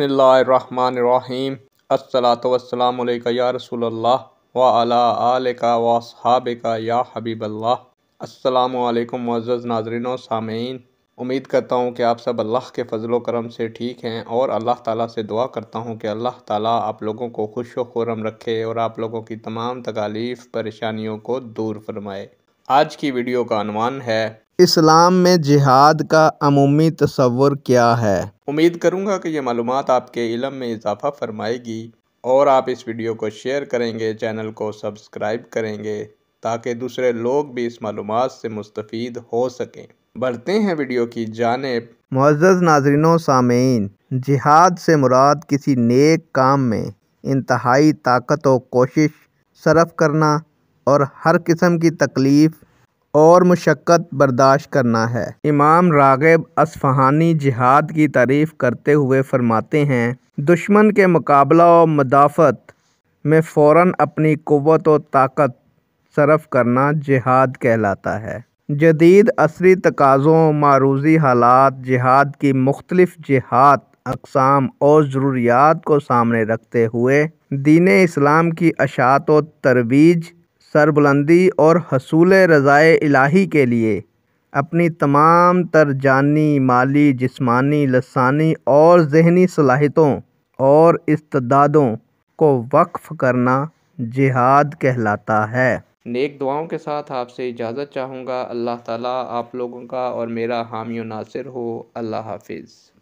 बसमीम असलम या रसूल वाला आलिका वासहाबिका या हबीबल्ला मज़्ज़ नाजरन सामीन उम्मीद करता हूँ कि आप सब अल्लाह के फ़जल करम से ठीक हैं और अल्लाह ताला से दुआ करता हूँ कि अल्लाह ताला आप लोगों को खुश व खुरम रखे और आप लोगों की तमाम तकालीफ़ परेशानियों को दूर फरमाए आज की वीडियो का अनुमान है इस्लाम में जिहाद का अमूमी तस्वर क्या है उम्मीद करूंगा कि ये मालूम आपके इलम में इजाफा फरमाएगी और आप इस वीडियो को शेयर करेंगे चैनल को सब्सक्राइब करेंगे ताकि दूसरे लोग भी इस मालूम से मुस्तफ़ हो सकें बढ़ते हैं वीडियो की जानब मुआज़ नाजरनों सामीन जिहाद से मुराद किसी नेक काम में इंतहाई ताकत व कोशिश सरफ करना और हर किस्म की तकलीफ़ और मशक्क़त बर्दाश्त करना है इमाम राग़ब असफ़हानी जिहाद की तारीफ़ करते हुए फ़रमाते हैं दुश्मन के मुकाबला और मदाफ़त में फ़ौर अपनी क़वत और ताकत सरफ करना जिहाद कहलाता है जदीद असरी तकाज़ों मारूजी हालात जिहाद की मुख्तलफ जिहाद अकसाम और ज़रूरियात को सामने रखते हुए दीन इस्लाम की अशात व तरवीज सरबुलंदी और हसूल रज़ाए इलाही के लिए अपनी तमाम तर जानी माली जिस्मानी लसानी और जहनी सलाहितों और इस्तदादों को वक्फ़ करना जिहाद कहलाता है नेक दुआओं के साथ आपसे इजाज़त चाहूँगा अल्लाह ताला आप लोगों का और मेरा हामी नासिर हो अल्लाह हाफिज़